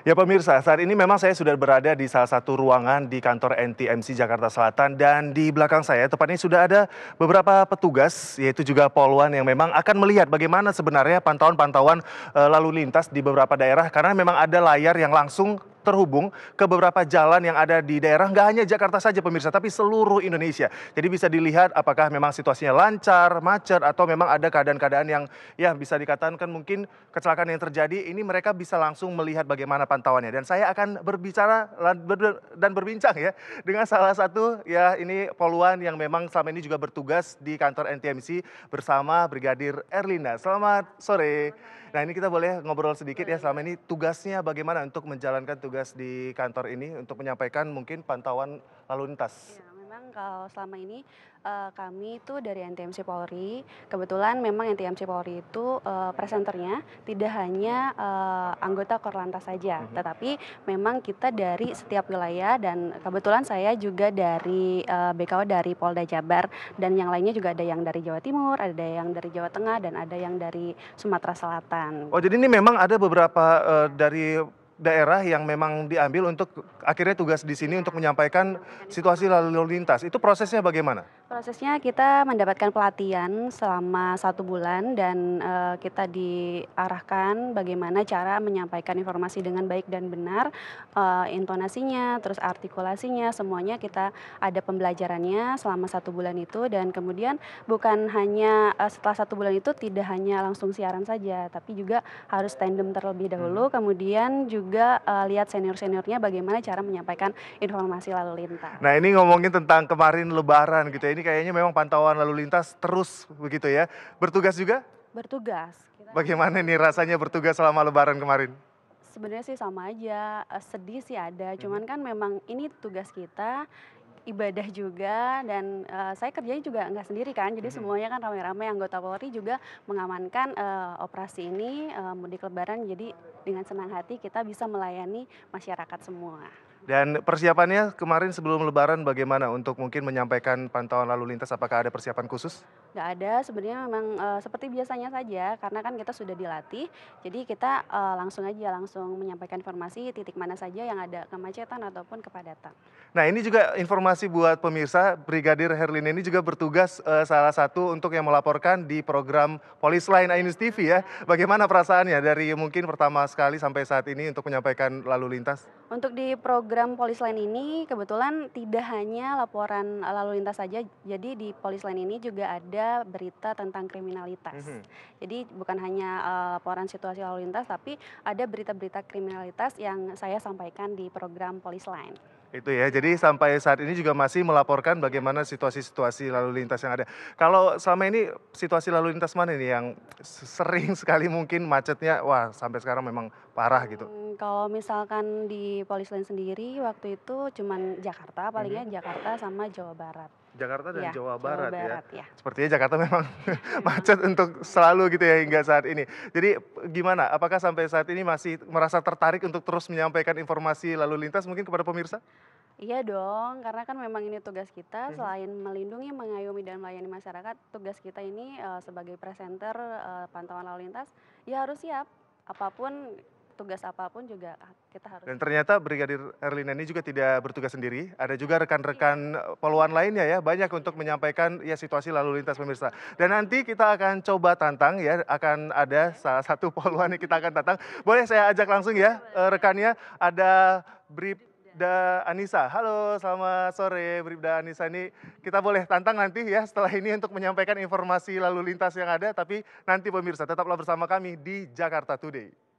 Ya pemirsa, saat ini memang saya sudah berada di salah satu ruangan di kantor NTMC Jakarta Selatan dan di belakang saya tepatnya sudah ada beberapa petugas yaitu juga poluan yang memang akan melihat bagaimana sebenarnya pantauan-pantauan e, lalu lintas di beberapa daerah karena memang ada layar yang langsung terhubung ke beberapa jalan yang ada di daerah, nggak hanya Jakarta saja pemirsa, tapi seluruh Indonesia. Jadi bisa dilihat apakah memang situasinya lancar, macet, atau memang ada keadaan-keadaan yang ya bisa dikatakan mungkin kecelakaan yang terjadi, ini mereka bisa langsung melihat bagaimana pantauannya. Dan saya akan berbicara dan berbincang ya dengan salah satu ya ini poluan yang memang selama ini juga bertugas di kantor NTMC bersama Brigadir Erlina. Selamat sore. Nah ini kita boleh ngobrol sedikit ya selama ini tugasnya bagaimana untuk menjalankan tugas bertugas di kantor ini untuk menyampaikan mungkin pantauan lalu lintas. Ya, memang kalau selama ini uh, kami itu dari NTMC Polri. Kebetulan memang NTMC Polri itu uh, presenternya tidak hanya uh, anggota Korlantas saja, mm -hmm. tetapi memang kita dari setiap wilayah dan kebetulan saya juga dari uh, BKW dari Polda Jabar dan yang lainnya juga ada yang dari Jawa Timur, ada yang dari Jawa Tengah dan ada yang dari Sumatera Selatan. Oh, jadi ini memang ada beberapa uh, dari daerah yang memang diambil untuk akhirnya tugas di sini untuk menyampaikan situasi lalu lintas. Itu prosesnya bagaimana? Prosesnya kita mendapatkan pelatihan selama satu bulan dan uh, kita diarahkan bagaimana cara menyampaikan informasi dengan baik dan benar, uh, intonasinya, terus artikulasinya, semuanya kita ada pembelajarannya selama satu bulan itu dan kemudian bukan hanya uh, setelah satu bulan itu tidak hanya langsung siaran saja, tapi juga harus tandem terlebih dahulu, hmm. kemudian juga uh, lihat senior-seniornya bagaimana cara menyampaikan informasi lalu lintas. Nah ini ngomongin tentang kemarin Lebaran gitu ya ini ini kayaknya memang pantauan lalu lintas terus begitu ya. Bertugas juga? Bertugas. Kita... Bagaimana nih rasanya bertugas selama lebaran kemarin? Sebenarnya sih sama aja, eh, sedih sih ada, hmm. cuman kan memang ini tugas kita, ibadah juga dan uh, saya kerjanya juga nggak sendiri kan jadi mm -hmm. semuanya kan ramai-ramai anggota Polri juga mengamankan uh, operasi ini uh, mudik Lebaran jadi dengan senang hati kita bisa melayani masyarakat semua. Dan persiapannya kemarin sebelum Lebaran bagaimana untuk mungkin menyampaikan pantauan lalu lintas? Apakah ada persiapan khusus? nggak ada sebenarnya memang uh, seperti biasanya saja karena kan kita sudah dilatih jadi kita uh, langsung aja langsung menyampaikan informasi titik mana saja yang ada kemacetan ataupun kepadatan. Nah ini juga informasi buat pemirsa Brigadir Herlin ini juga bertugas uh, salah satu untuk yang melaporkan di program Polis Line Ainus TV ya. Bagaimana perasaannya dari mungkin pertama sekali sampai saat ini untuk menyampaikan lalu lintas? Untuk di program Polis Line ini kebetulan tidak hanya laporan lalu lintas saja jadi di Polis Line ini juga ada ada berita tentang kriminalitas. Mm -hmm. Jadi bukan hanya uh, laporan situasi lalu lintas, tapi ada berita-berita kriminalitas yang saya sampaikan di program Police Line. Itu ya, jadi sampai saat ini juga masih melaporkan bagaimana situasi-situasi lalu lintas yang ada. Kalau selama ini situasi lalu lintas mana nih yang sering sekali mungkin macetnya, wah sampai sekarang memang parah gitu? Hmm, kalau misalkan di lain sendiri waktu itu cuma Jakarta palingnya hmm. Jakarta sama Jawa Barat. Jakarta dan ya, Jawa, Barat, Jawa Barat ya. ya. Sepertinya Jakarta memang macet untuk selalu gitu ya hingga saat ini. Jadi gimana? Apakah sampai saat ini masih merasa tertarik untuk terus menyampaikan informasi lalu lintas mungkin kepada pemirsa? Iya dong, karena kan memang ini tugas kita hmm. selain melindungi, mengayomi dan melayani masyarakat, tugas kita ini uh, sebagai presenter uh, pantauan lalu lintas ya harus siap apapun tugas apapun juga kita harus. Dan ternyata Brigadir Erlina ini juga tidak bertugas sendiri. Ada juga rekan-rekan iya. poluan lainnya ya, banyak untuk menyampaikan ya situasi lalu lintas pemirsa. Dan nanti kita akan coba tantang ya, akan ada salah satu poluan yang kita akan tantang. Boleh saya ajak langsung ya iya, eh, rekannya, ada Brip Bribda Anissa. Halo, selamat sore Bribda Anissa. Ini kita boleh tantang nanti ya setelah ini untuk menyampaikan informasi lalu lintas yang ada. Tapi nanti pemirsa tetaplah bersama kami di Jakarta Today.